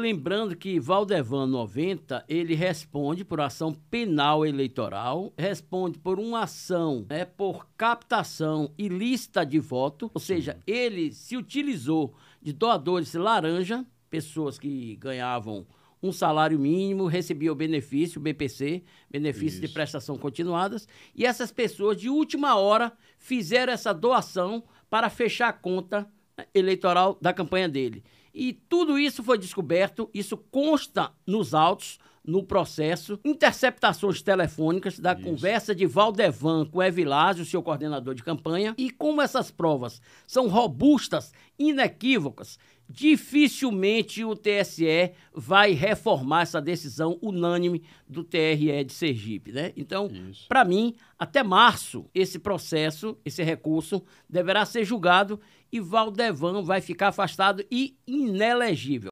lembrando que Valdevan 90, ele responde por ação penal eleitoral, responde por uma ação né, por captação e lista de voto, ou seja, uhum. ele se utilizou de doadores laranja, pessoas que ganhavam um salário mínimo, recebia o benefício, o BPC, benefício Isso. de prestação continuadas, e essas pessoas de última hora fizeram essa doação para fechar a conta né, eleitoral da campanha dele. E tudo isso foi descoberto, isso consta nos autos no processo interceptações telefônicas da Isso. conversa de Valdevan com Evilásio, seu coordenador de campanha, e como essas provas são robustas, inequívocas, dificilmente o TSE vai reformar essa decisão unânime do TRE de Sergipe, né? Então, para mim, até março esse processo, esse recurso deverá ser julgado e Valdevan vai ficar afastado e inelegível.